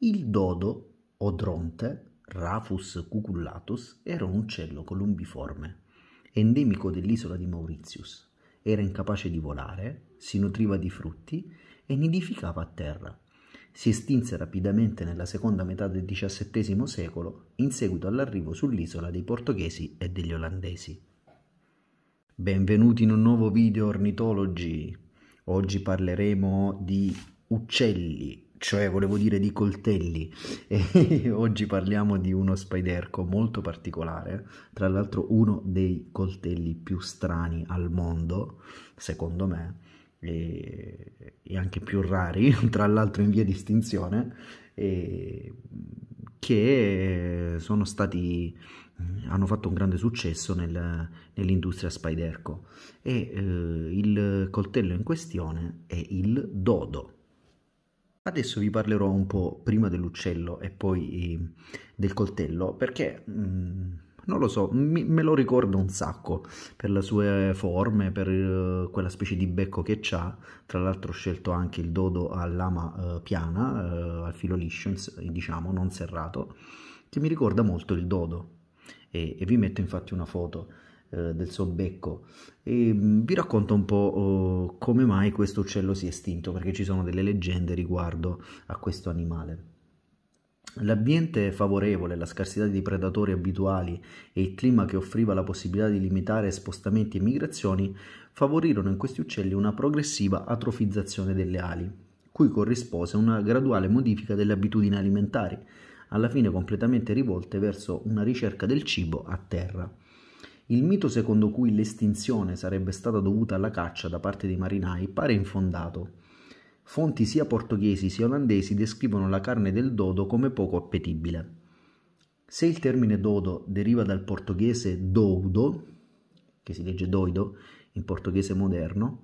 Il dodo odronte, dronte, Rafus cucullatus, era un uccello columbiforme, endemico dell'isola di Mauritius. Era incapace di volare, si nutriva di frutti e nidificava a terra. Si estinse rapidamente nella seconda metà del XVII secolo in seguito all'arrivo sull'isola dei portoghesi e degli olandesi. Benvenuti in un nuovo video ornitologi. Oggi parleremo di uccelli cioè volevo dire di coltelli e oggi parliamo di uno Spiderco molto particolare, tra l'altro uno dei coltelli più strani al mondo, secondo me, e, e anche più rari, tra l'altro in via di estinzione, e, che sono stati mm, hanno fatto un grande successo nel, nell'industria Spiderco e eh, il coltello in questione è il dodo Adesso vi parlerò un po' prima dell'uccello e poi ehm, del coltello perché mm, non lo so, mi, me lo ricordo un sacco per le sue forme, per eh, quella specie di becco che ha. Tra l'altro ho scelto anche il dodo a lama eh, piana, eh, al filo liscio, diciamo, non serrato, che mi ricorda molto il dodo. E, e vi metto infatti una foto eh, del suo becco. E mm, vi racconto un po' oh, come mai questo uccello si è estinto, perché ci sono delle leggende riguardo a questo animale. L'ambiente favorevole, la scarsità di predatori abituali e il clima che offriva la possibilità di limitare spostamenti e migrazioni favorirono in questi uccelli una progressiva atrofizzazione delle ali, cui corrispose una graduale modifica delle abitudini alimentari, alla fine completamente rivolte verso una ricerca del cibo a terra. Il mito secondo cui l'estinzione sarebbe stata dovuta alla caccia da parte dei marinai pare infondato. Fonti sia portoghesi sia olandesi descrivono la carne del dodo come poco appetibile. Se il termine dodo deriva dal portoghese doudo, che si legge doido in portoghese moderno,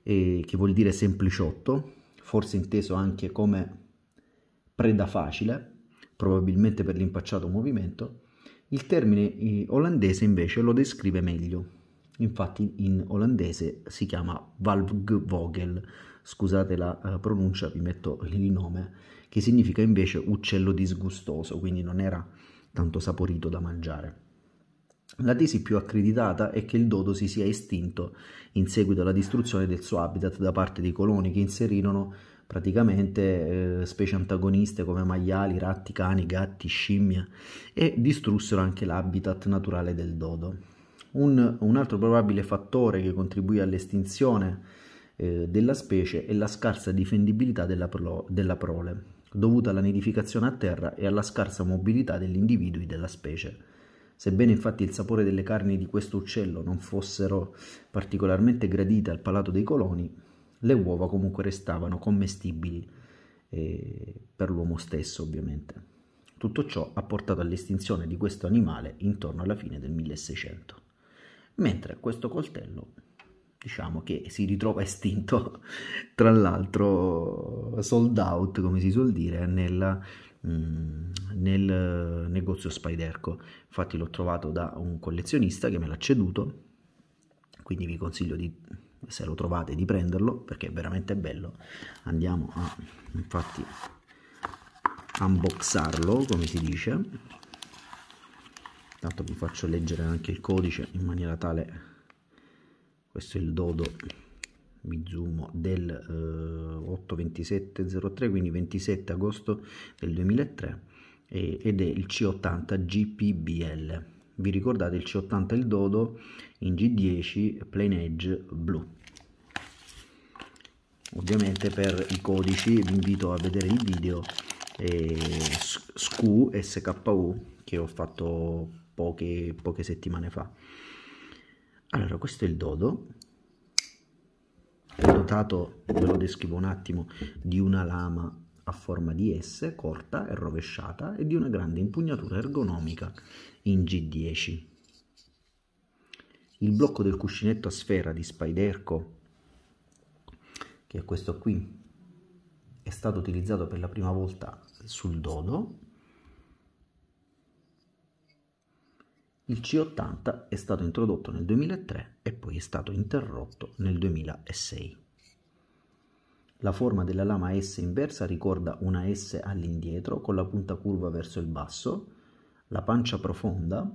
che vuol dire sempliciotto, forse inteso anche come preda facile, probabilmente per l'impacciato movimento, il termine eh, olandese invece lo descrive meglio. Infatti in olandese si chiama Valvogel, scusate la eh, pronuncia, vi metto il nome, che significa invece uccello disgustoso, quindi non era tanto saporito da mangiare. La tesi più accreditata è che il dodo si sia estinto in seguito alla distruzione del suo habitat da parte dei coloni che inserirono praticamente eh, specie antagoniste come maiali, ratti, cani, gatti, scimmie e distrussero anche l'habitat naturale del dodo. Un, un altro probabile fattore che contribuì all'estinzione eh, della specie è la scarsa difendibilità della, pro, della prole, dovuta alla nidificazione a terra e alla scarsa mobilità degli individui della specie. Sebbene infatti il sapore delle carni di questo uccello non fossero particolarmente gradite al palato dei coloni, le uova comunque restavano commestibili eh, per l'uomo stesso ovviamente. Tutto ciò ha portato all'estinzione di questo animale intorno alla fine del 1600, mentre questo coltello diciamo che si ritrova estinto, tra l'altro sold out come si suol dire, nella, nel mm, eh, negozio Spiderco. Infatti l'ho trovato da un collezionista che me l'ha ceduto, quindi vi consiglio di se lo trovate di prenderlo perché è veramente bello andiamo a infatti unboxarlo come si dice intanto vi faccio leggere anche il codice in maniera tale questo è il dodo vi zoomo del eh, 82703 quindi 27 agosto del 2003 ed è il C80 GPBL vi ricordate il C80 il Dodo in G10 Plain Edge blu ovviamente per i codici vi invito a vedere il video eh, SKU SKU che ho fatto poche, poche settimane fa allora questo è il Dodo è dotato, ve lo descrivo un attimo, di una lama a forma di S corta e rovesciata e di una grande impugnatura ergonomica in G10. Il blocco del cuscinetto a sfera di Spyderco, che è questo qui, è stato utilizzato per la prima volta sul dodo. Il C80 è stato introdotto nel 2003 e poi è stato interrotto nel 2006. La forma della lama S inversa ricorda una S all'indietro con la punta curva verso il basso, la pancia profonda,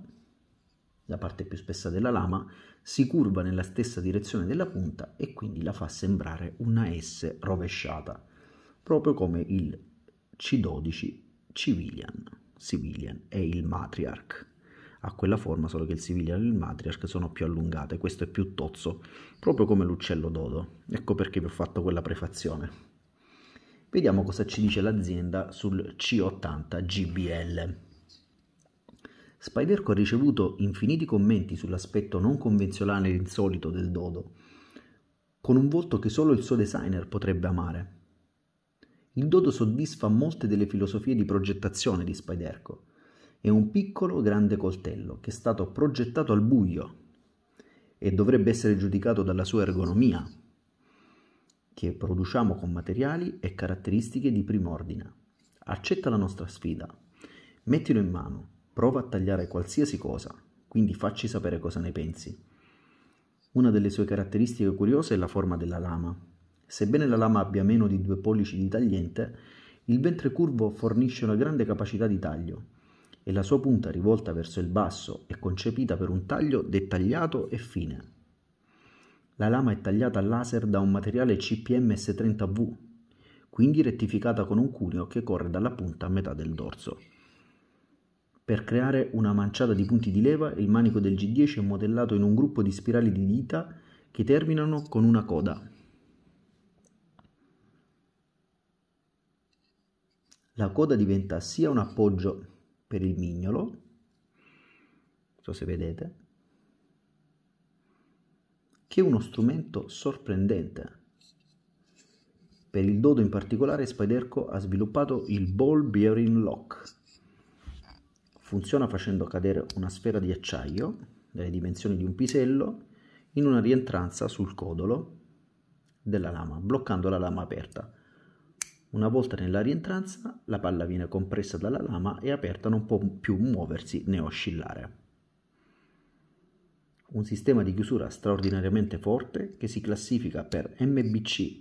la parte più spessa della lama, si curva nella stessa direzione della punta e quindi la fa sembrare una S rovesciata, proprio come il C12 Civilian, Civilian è il matriarch ha quella forma, solo che il Siviglia e il Matriarch sono più allungate, questo è più tozzo, proprio come l'uccello dodo. Ecco perché vi ho fatto quella prefazione. Vediamo cosa ci dice l'azienda sul C80 GBL. Spyderco ha ricevuto infiniti commenti sull'aspetto non convenzionale e insolito del dodo, con un volto che solo il suo designer potrebbe amare. Il dodo soddisfa molte delle filosofie di progettazione di Spyderco, è un piccolo grande coltello che è stato progettato al buio e dovrebbe essere giudicato dalla sua ergonomia, che produciamo con materiali e caratteristiche di prim'ordine. Accetta la nostra sfida, mettilo in mano, prova a tagliare qualsiasi cosa, quindi facci sapere cosa ne pensi. Una delle sue caratteristiche curiose è la forma della lama. Sebbene la lama abbia meno di due pollici di tagliente, il ventre curvo fornisce una grande capacità di taglio e la sua punta rivolta verso il basso è concepita per un taglio dettagliato e fine. La lama è tagliata a laser da un materiale CPM s 30 v quindi rettificata con un cuneo che corre dalla punta a metà del dorso. Per creare una manciata di punti di leva, il manico del G10 è modellato in un gruppo di spirali di dita che terminano con una coda. La coda diventa sia un appoggio per il mignolo, non so se vedete, che è uno strumento sorprendente. Per il dodo in particolare Spiderco ha sviluppato il Ball Bearing Lock. Funziona facendo cadere una sfera di acciaio delle dimensioni di un pisello in una rientranza sul codolo della lama, bloccando la lama aperta. Una volta nella rientranza, la palla viene compressa dalla lama e aperta non può più muoversi né oscillare. Un sistema di chiusura straordinariamente forte che si classifica per MBC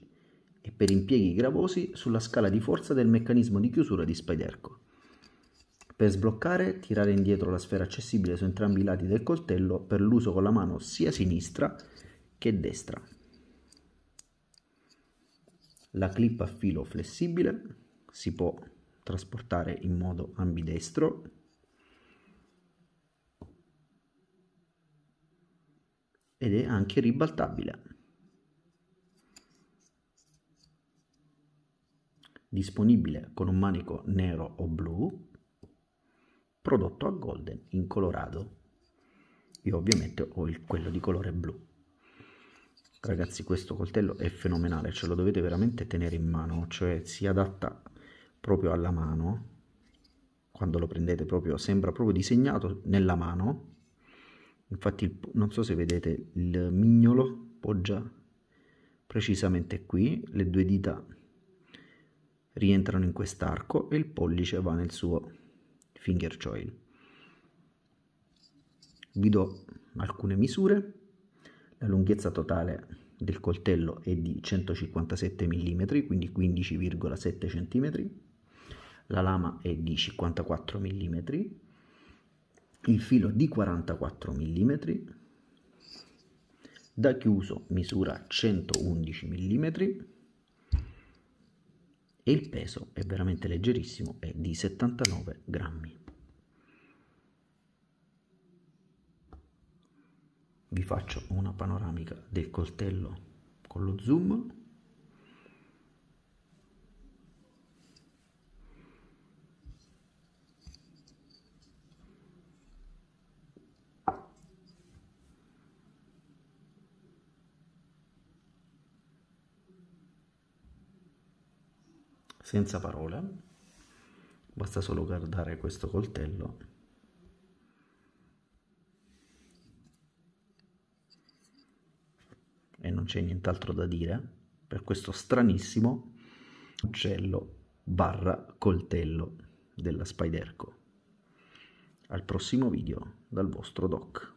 e per impieghi gravosi sulla scala di forza del meccanismo di chiusura di Spyderco. Per sbloccare, tirare indietro la sfera accessibile su entrambi i lati del coltello per l'uso con la mano sia sinistra che destra. La clip a filo flessibile si può trasportare in modo ambidestro ed è anche ribaltabile. Disponibile con un manico nero o blu, prodotto a Golden in Colorado. Io ovviamente ho il, quello di colore blu. Ragazzi, questo coltello è fenomenale, ce lo dovete veramente tenere in mano, cioè si adatta proprio alla mano. Quando lo prendete proprio sembra proprio disegnato nella mano. Infatti non so se vedete il mignolo poggia precisamente qui, le due dita rientrano in quest'arco e il pollice va nel suo finger choil. Vi do alcune misure la lunghezza totale del coltello è di 157 mm, quindi 15,7 cm. La lama è di 54 mm, il filo di 44 mm, da chiuso misura 111 mm e il peso è veramente leggerissimo, è di 79 grammi. vi faccio una panoramica del coltello con lo zoom senza parole basta solo guardare questo coltello c'è nient'altro da dire per questo stranissimo uccello barra coltello della Spiderco. Al prossimo video dal vostro Doc.